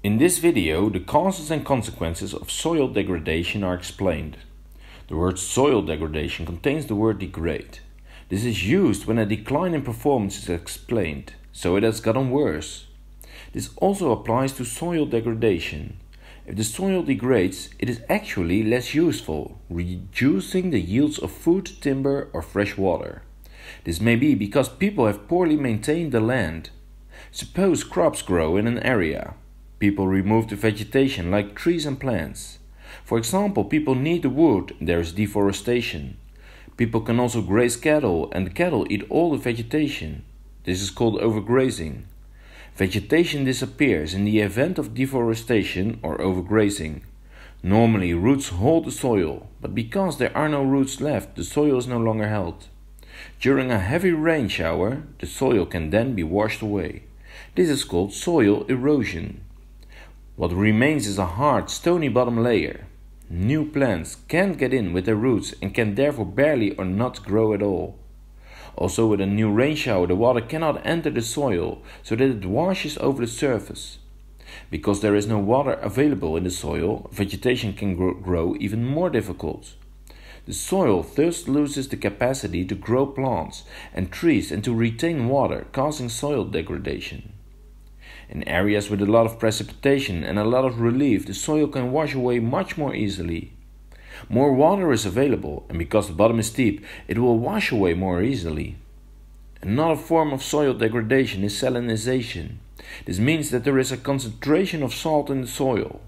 In this video, the causes and consequences of soil degradation are explained. The word soil degradation contains the word degrade. This is used when a decline in performance is explained, so it has gotten worse. This also applies to soil degradation. If the soil degrades, it is actually less useful, reducing the yields of food, timber, or fresh water. This may be because people have poorly maintained the land. Suppose crops grow in an area. People remove the vegetation, like trees and plants. For example, people need the wood, there is deforestation. People can also graze cattle, and the cattle eat all the vegetation. This is called overgrazing. Vegetation disappears in the event of deforestation or overgrazing. Normally, roots hold the soil, but because there are no roots left, the soil is no longer held. During a heavy rain shower, the soil can then be washed away. This is called soil erosion. What remains is a hard, stony bottom layer. New plants can't get in with their roots and can therefore barely or not grow at all. Also, with a new rain shower, the water cannot enter the soil so that it washes over the surface. Because there is no water available in the soil, vegetation can grow, grow even more difficult. The soil thus loses the capacity to grow plants and trees and to retain water, causing soil degradation. In areas with a lot of precipitation and a lot of relief, the soil can wash away much more easily. More water is available, and because the bottom is steep, it will wash away more easily. Another form of soil degradation is salinization. This means that there is a concentration of salt in the soil.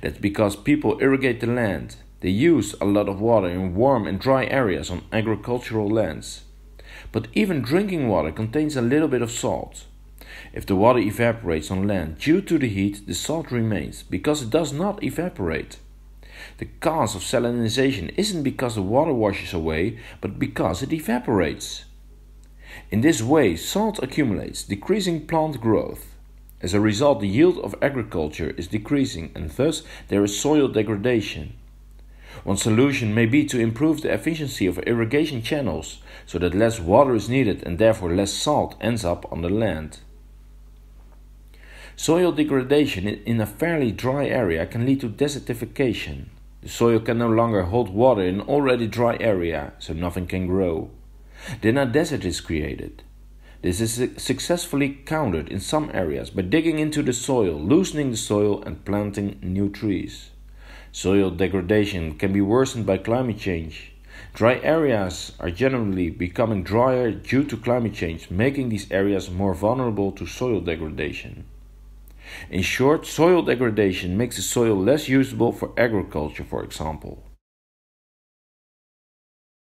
That's because people irrigate the land. They use a lot of water in warm and dry areas on agricultural lands. But even drinking water contains a little bit of salt. If the water evaporates on land due to the heat, the salt remains because it does not evaporate. The cause of salinization isn't because the water washes away, but because it evaporates. In this way, salt accumulates, decreasing plant growth. As a result, the yield of agriculture is decreasing and thus there is soil degradation. One solution may be to improve the efficiency of irrigation channels so that less water is needed and therefore less salt ends up on the land. Soil degradation in a fairly dry area can lead to desertification. The soil can no longer hold water in an already dry area, so nothing can grow. Then a desert is created. This is successfully countered in some areas by digging into the soil, loosening the soil, and planting new trees. Soil degradation can be worsened by climate change. Dry areas are generally becoming drier due to climate change, making these areas more vulnerable to soil degradation. In short, soil degradation makes the soil less usable for agriculture, for example.